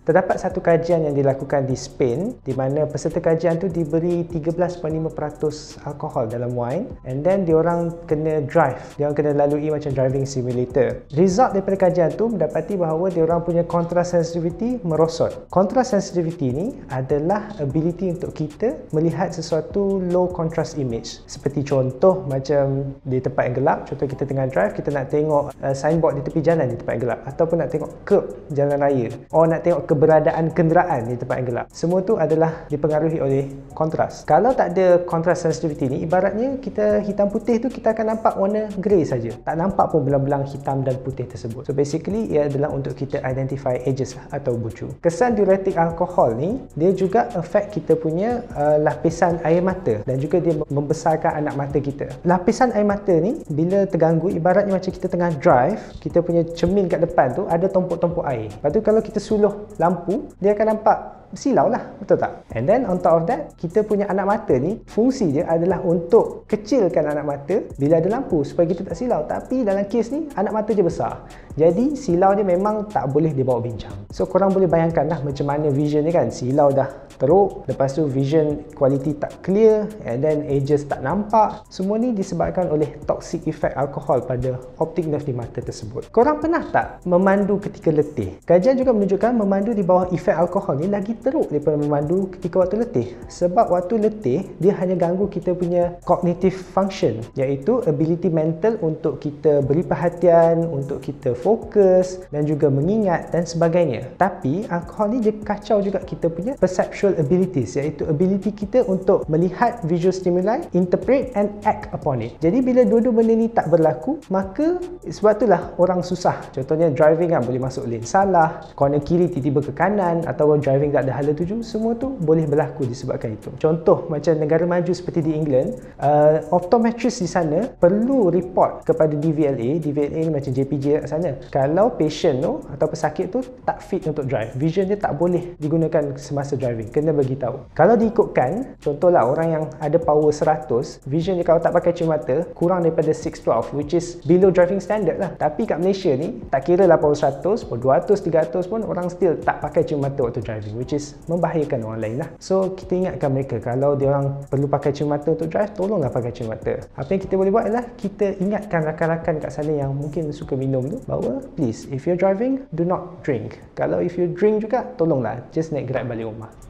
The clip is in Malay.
Terdapat satu kajian yang dilakukan di Spain di mana peserta kajian tu diberi 13.5% alkohol dalam wine and then diorang kena drive. Diorang kena lalui macam driving simulator. Result daripada kajian tu mendapati bahawa diorang punya contrast sensitivity merosot. Contrast sensitivity ni adalah ability untuk kita melihat sesuatu low contrast image. Seperti contoh macam di tempat yang gelap, contoh kita tengah drive, kita nak tengok uh, signboard di tepi jalan di tempat yang gelap ataupun nak tengok curb jalan raya. Oh nak tengok keberadaan kenderaan di tempat yang gelap. Semua tu adalah dipengaruhi oleh kontras. Kalau tak ada kontras sensitivity ni, ibaratnya kita hitam putih tu kita akan nampak warna grey saja. Tak nampak pun belang-belang hitam dan putih tersebut. So basically ia adalah untuk kita identify edges lah atau bucu. Kesan diuretik alkohol ni, dia juga affect kita punya uh, lapisan air mata dan juga dia membesarkan anak mata kita. Lapisan air mata ni bila terganggu ibaratnya macam kita tengah drive, kita punya cermin kat depan tu ada tumpuk-tumpuk air. Lepas tu kalau kita suluh lampu dia akan nampak silau lah betul tak and then on top of that kita punya anak mata ni fungsi dia adalah untuk kecilkan anak mata bila ada lampu supaya kita tak silau tapi dalam kes ni anak mata je besar jadi silau ni memang tak boleh dibawa bincang so korang boleh bayangkan lah macam mana vision ni kan silau dah teruk lepas tu vision quality tak clear and then edges tak nampak semua ni disebabkan oleh toxic effect alkohol pada optic nerve di mata tersebut korang pernah tak memandu ketika letih kajian juga menunjukkan memandu di bawah efek alkohol ni lagi teruk daripada memandu ketika waktu letih sebab waktu letih dia hanya ganggu kita punya cognitive function iaitu ability mental untuk kita beri perhatian untuk kita fokus dan juga mengingat dan sebagainya tapi alkohol ni dia kacau juga kita punya perceptual abilities iaitu ability kita untuk melihat visual stimuli interpret and act upon it jadi bila dua-dua benda ni tak berlaku maka sebab itulah orang susah contohnya driving kan boleh masuk lane salah corner kiri tiba-tiba ke kanan atau driving tak ada hala tuju semua tu boleh berlaku disebabkan itu contoh macam negara maju seperti di England uh, optometrist di sana perlu report kepada DVLA DVLA ni macam JPJ kat sana kalau patient tu atau pesakit tu tak fit untuk drive vision dia tak boleh digunakan semasa driving kena bagi tahu kalau diikutkan contohlah orang yang ada power 100 vision dia kalau tak pakai cermata kurang daripada 612 which is below driving standard lah tapi kat Malaysia ni tak kira lah power 100 pun 200 300 pun orang still tak pakai cermata waktu driving which is is membahayakan orang lain lah. So kita ingatkan mereka kalau dia orang perlu pakai cermin mata untuk drive, tolonglah pakai cermin mata. Apa yang kita boleh buat ialah kita ingatkan rakan-rakan kat sana yang mungkin suka minum tu bahawa please if you're driving, do not drink. Kalau if you drink juga, tolonglah just naik grab balik rumah.